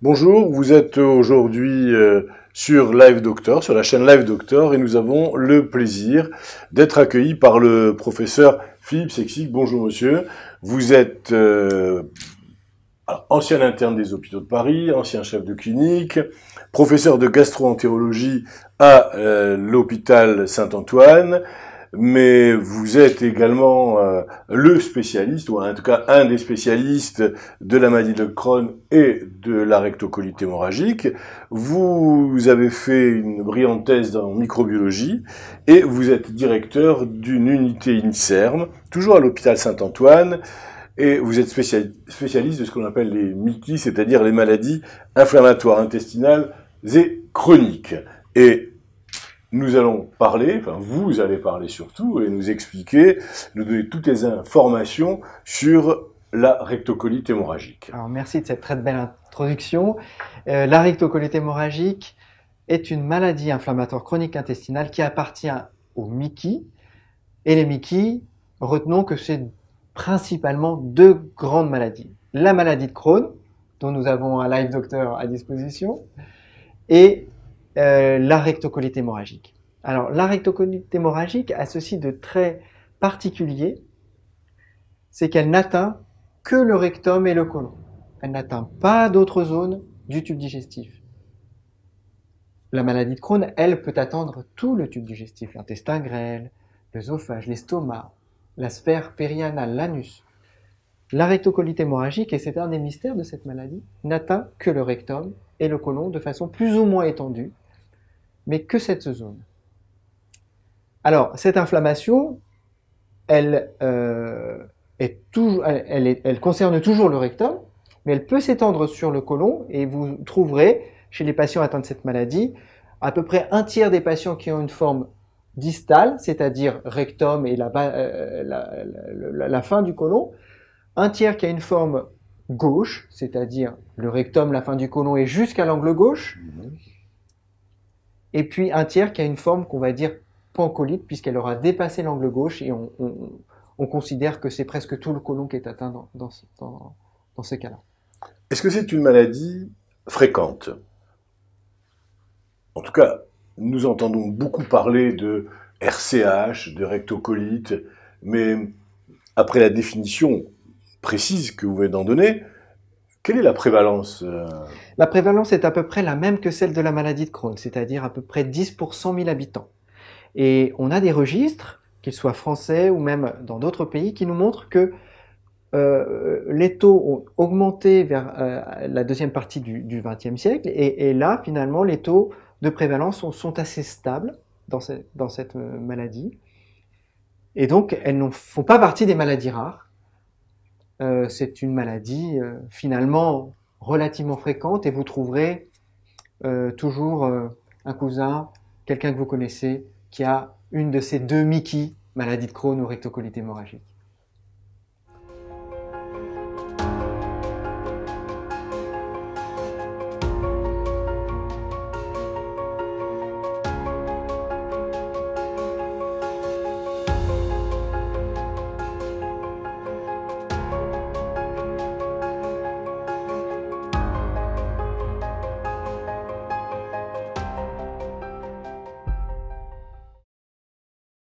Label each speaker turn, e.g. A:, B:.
A: Bonjour, vous êtes aujourd'hui euh, sur Live Doctor, sur la chaîne Live Doctor, et nous avons le plaisir d'être accueillis par le professeur Philippe Sexic. Bonjour monsieur, vous êtes euh, ancien interne des hôpitaux de Paris, ancien chef de clinique, professeur de gastro à euh, l'hôpital Saint-Antoine, mais vous êtes également euh, le spécialiste, ou en tout cas un des spécialistes de la maladie de Crohn et de la rectocolite hémorragique. Vous avez fait une brillante thèse en microbiologie et vous êtes directeur d'une unité INSERM, toujours à l'hôpital Saint-Antoine, et vous êtes spécialiste de ce qu'on appelle les MICI, c'est-à-dire les maladies inflammatoires intestinales et chroniques. Et nous allons parler, enfin vous allez parler surtout, et nous expliquer, nous donner toutes les informations sur la rectocolite hémorragique.
B: merci de cette très belle introduction. Euh, la rectocolite hémorragique est une maladie inflammatoire chronique intestinale qui appartient aux Mickey. Et les Mickey, retenons que c'est principalement deux grandes maladies. La maladie de Crohn, dont nous avons un live docteur à disposition, et euh, la rectocolite hémorragique. Alors, la rectocolite hémorragique a ceci de très particulier, c'est qu'elle n'atteint que le rectum et le côlon. Elle n'atteint pas d'autres zones du tube digestif. La maladie de Crohn, elle, peut atteindre tout le tube digestif, l'intestin grêle, l'œsophage, l'estomac, la sphère périanale, l'anus. La rectocolite hémorragique, et c'est un des mystères de cette maladie, n'atteint que le rectum et le côlon de façon plus ou moins étendue, mais que cette zone. Alors, cette inflammation, euh, elle, concerne toujours le rectum, mais elle peut s'étendre sur le côlon, et vous trouverez chez les patients atteints de cette maladie à peu près un tiers des patients qui ont une forme distale, c'est-à-dire rectum et la, euh, la fin du côlon, un tiers qui a une forme gauche, c'est-à-dire le rectum, la fin du côlon est jusqu'à l'angle gauche, et puis un tiers qui a une forme qu'on va dire pancolite, puisqu'elle aura dépassé l'angle gauche et on, considère que c'est presque tout le côlon qui est atteint dans, dans ces cas-là.
A: Est-ce que c'est une maladie fréquente En tout cas, nous entendons beaucoup parler de RCH, de rectocolite, mais après
B: la définition, précise que vous venez d'en donner, quelle est la prévalence euh La prévalence est à peu près la même que celle de la maladie de Crohn, c'est-à-dire à peu près 10 pour 100 habitants. Et on a des registres, qu'ils soient français ou même dans d'autres pays, qui nous montrent que euh, les taux ont augmenté vers euh, la deuxième partie du XXe siècle, et, là, finalement, les taux de prévalence sont, sont assez stables dans, dans cette maladie. Et donc, elles ne font pas partie des maladies rares. Euh, c'est une maladie euh, finalement relativement fréquente et vous trouverez euh, toujours un cousin, quelqu'un que vous connaissez, qui a une de ces deux Mickey, maladie de Crohn ou rectocolite hémorragique.